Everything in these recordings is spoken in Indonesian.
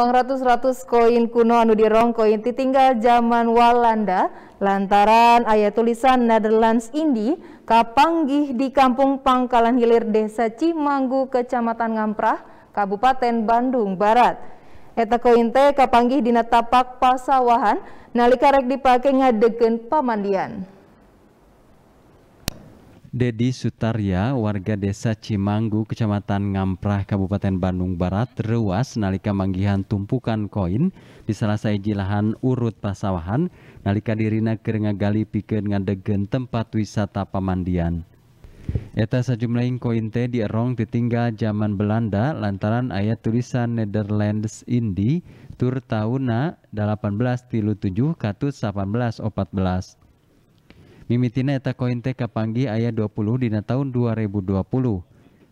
ratus-ratus koin kuno anu dirong koin ditinggal zaman Walanda lantaran ayat tulisan Netherlands Indi kapanggih di kampung Pangkalan Hilir Desa Cimanggu Kecamatan Ngamprah Kabupaten Bandung Barat. Eta koin teh kapanggih dina tapak pasawahan nalika rek dipake ngadegen pamandian. Dedi Sutarya, warga desa Cimanggu, kecamatan Ngamprah, Kabupaten Bandung Barat, rewas nalika manggihan tumpukan koin di salah satu lahan urut pasawahan, nalika dirina gali pikir ngadegen tempat wisata pemandian. Eta sejumlah koin teh dierong ditinggal zaman Belanda lantaran ayat tulisan Netherlands Indi tur tauna 1837 katus 1814. Mimi Tina eta kotek kappanggi ayat 20 Di tahun 2020.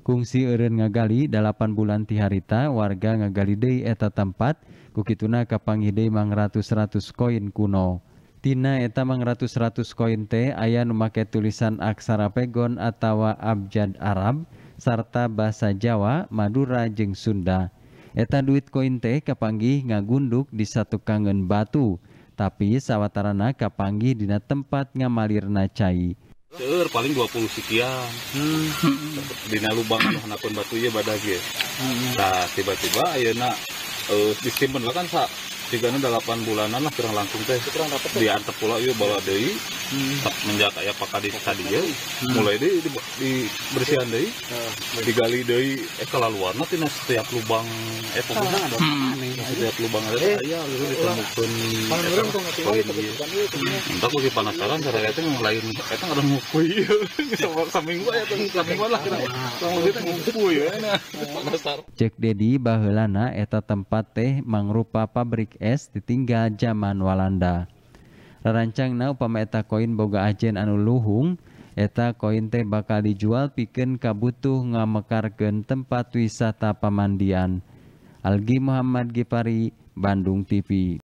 Kungsi Erin ngagali 8 bulan ti harita warga ngagalidayi eta tempat, Kukitna Kaangide mang600 koin kuno. Tina am manggrat100 koin te aya memakai tulisan aksara pegon Attawa Abjad Arab, Sarta Bas Jawa, Madurajeng Sunda. Eta duit kointe kepanggih ngagunduk di satu kanggen batu, tapi sawatarana kapanggi dina tempat ngamalirna cai Ter paling 20 sekian hmm. dina lubang anu anakun batunya badak ya. hmm. nah tiba-tiba ayeuna uh, disimpen lah kan sa tiga ini delapan bulanan lah kurang langsung teh kurang dapat di antep pula yuk iya, bawa dari hmm. menjak kayak pakai di tadi ya hmm. mulai deh di, di bersihan dari hmm. Ah, digali dari eh kelaluan nanti setiap lubang eh pokoknya ada hmm. setiap lubang ada saya eh, lalu eh, ditemukan entah lagi penasaran cara itu yang lain nggak ada ya. sama samping gua ya samping gua lah kurang lebih itu ngukui ya nah. cek Dedi bahelana eta tempat teh mangrupa pabrik ditinggal zaman Walanda Rancang na pemeeta koin Boga Ajen anu Luhung eta koin teh bakal dijual piken kabutuh ngamekarken tempat wisata pemandian Algi Muhammad Gipari Bandung TV.